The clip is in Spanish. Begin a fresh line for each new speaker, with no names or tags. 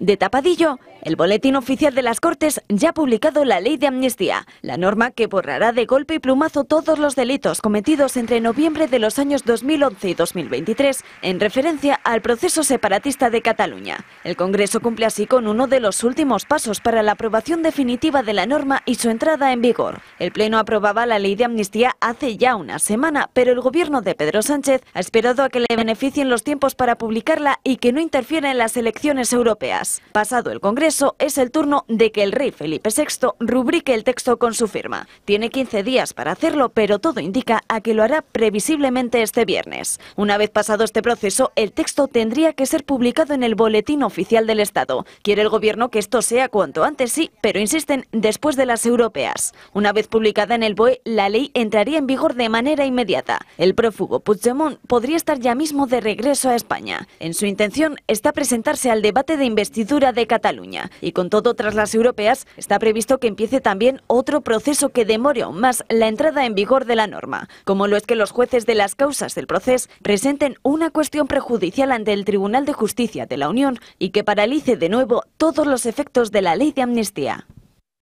de Tapadillo el Boletín Oficial de las Cortes ya ha publicado la Ley de Amnistía, la norma que borrará de golpe y plumazo todos los delitos cometidos entre noviembre de los años 2011 y 2023 en referencia al proceso separatista de Cataluña. El Congreso cumple así con uno de los últimos pasos para la aprobación definitiva de la norma y su entrada en vigor. El Pleno aprobaba la Ley de Amnistía hace ya una semana, pero el gobierno de Pedro Sánchez ha esperado a que le beneficien los tiempos para publicarla y que no interfiera en las elecciones europeas. Pasado el Congreso, eso es el turno de que el rey Felipe VI rubrique el texto con su firma. Tiene 15 días para hacerlo, pero todo indica a que lo hará previsiblemente este viernes. Una vez pasado este proceso, el texto tendría que ser publicado en el Boletín Oficial del Estado. Quiere el gobierno que esto sea cuanto antes, sí, pero insisten después de las europeas. Una vez publicada en el BOE, la ley entraría en vigor de manera inmediata. El prófugo Puigdemont podría estar ya mismo de regreso a España. En su intención está presentarse al debate de investidura de Cataluña. Y con todo, tras las europeas, está previsto que empiece también otro proceso que demore aún más la entrada en vigor de la norma, como lo es que los jueces de las causas del proceso presenten una cuestión prejudicial ante el Tribunal de Justicia de la Unión y que paralice de nuevo todos los efectos de la ley de amnistía.